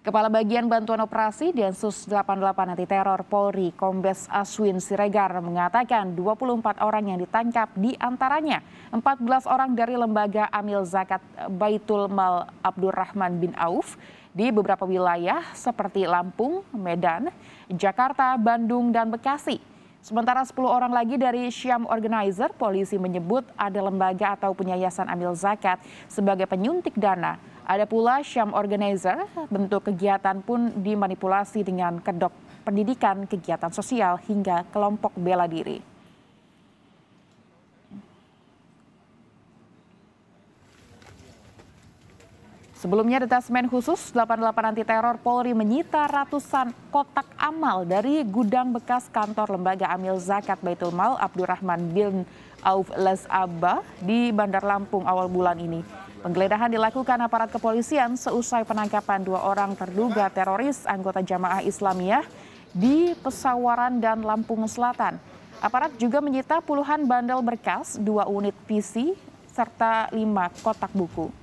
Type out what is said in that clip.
Kepala Bagian Bantuan Operasi Densus 88 Anti Teror Polri Kombes Aswin Siregar mengatakan 24 orang yang ditangkap di antaranya 14 orang dari lembaga Amil Zakat Baitul Mal Abdurrahman bin Auf di beberapa wilayah seperti Lampung, Medan, Jakarta, Bandung, dan Bekasi. Sementara 10 orang lagi dari Syam Organizer, polisi menyebut ada lembaga atau penyayasan amil zakat sebagai penyuntik dana. Ada pula Syam Organizer, bentuk kegiatan pun dimanipulasi dengan kedok pendidikan, kegiatan sosial, hingga kelompok bela diri. Sebelumnya Detasmen Khusus 88 Anti Teror Polri menyita ratusan kotak amal dari gudang bekas kantor Lembaga Amil Zakat Baitul Mal Abdurrahman bin Auf Les Abba di Bandar Lampung awal bulan ini. Penggeledahan dilakukan aparat kepolisian seusai penangkapan dua orang terduga teroris anggota Jamaah Islamiyah di Pesawaran dan Lampung Selatan. Aparat juga menyita puluhan bandel berkas, dua unit PC, serta lima kotak buku.